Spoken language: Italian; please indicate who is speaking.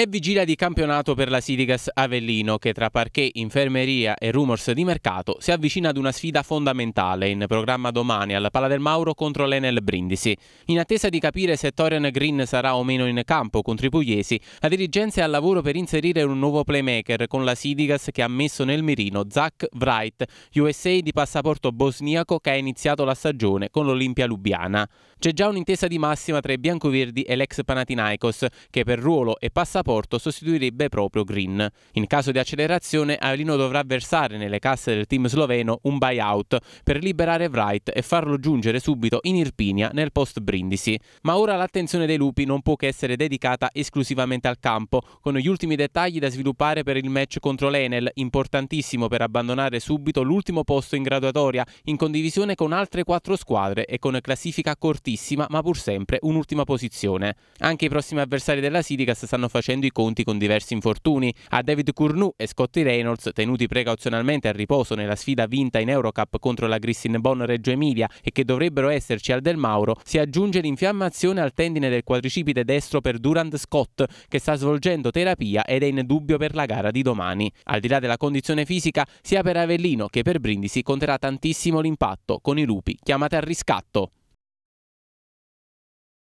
Speaker 1: È vigilia di campionato per la Sidigas Avellino che tra parquet, infermeria e rumors di mercato si avvicina ad una sfida fondamentale in programma domani alla Pala del Mauro contro l'Enel Brindisi. In attesa di capire se Torian Green sarà o meno in campo contro i pugliesi, la dirigenza è al lavoro per inserire un nuovo playmaker con la Sidigas che ha messo nel mirino Zach Wright, USA di passaporto bosniaco che ha iniziato la stagione con l'Olimpia Lubiana. C'è già un'intesa di massima tra i biancoverdi e l'ex Panathinaikos che per ruolo e passaporto rapporto sostituirebbe proprio Green. In caso di accelerazione, Avelino dovrà versare nelle casse del team sloveno un buyout per liberare Wright e farlo giungere subito in Irpinia nel post Brindisi. Ma ora l'attenzione dei lupi non può che essere dedicata esclusivamente al campo, con gli ultimi dettagli da sviluppare per il match contro l'Enel, importantissimo per abbandonare subito l'ultimo posto in graduatoria, in condivisione con altre quattro squadre e con classifica cortissima ma pur sempre un'ultima posizione. Anche i prossimi avversari della Sidicas stanno facendo facendo i conti con diversi infortuni. A David Cournou e Scotty Reynolds, tenuti precauzionalmente a riposo nella sfida vinta in Eurocup contro la Grissin Bonn Reggio Emilia e che dovrebbero esserci al Del Mauro, si aggiunge l'infiammazione al tendine del quadricipite destro per Durand Scott, che sta svolgendo terapia ed è in dubbio per la gara di domani. Al di là della condizione fisica, sia per Avellino che per Brindisi conterà tantissimo l'impatto, con i lupi chiamate al riscatto.